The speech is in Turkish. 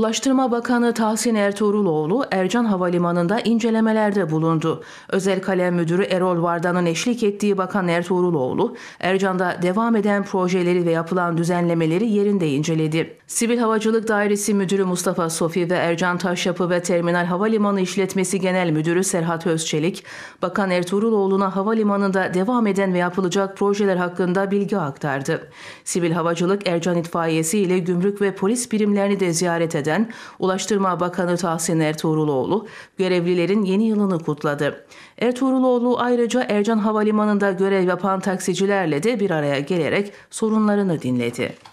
Ulaştırma Bakanı Tahsin Ertuğruloğlu, Ercan Havalimanı'nda incelemelerde bulundu. Özel Kalem Müdürü Erol Vardan'ın eşlik ettiği Bakan Ertuğruloğlu, Ercan'da devam eden projeleri ve yapılan düzenlemeleri yerinde inceledi. Sivil Havacılık Dairesi Müdürü Mustafa Sofi ve Ercan Taşyapı ve Terminal Havalimanı İşletmesi Genel Müdürü Serhat Özçelik, Bakan Ertuğruloğlu'na havalimanında devam eden ve yapılacak projeler hakkında bilgi aktardı. Sivil Havacılık Ercan İtfaiyesi ile gümrük ve polis birimlerini de ziyaret eder eden Ulaştırma Bakanı Tahsin Ertuğruloğlu görevlilerin yeni yılını kutladı. Ertuğruloğlu ayrıca Ercan Havalimanı'nda görev yapan taksicilerle de bir araya gelerek sorunlarını dinledi.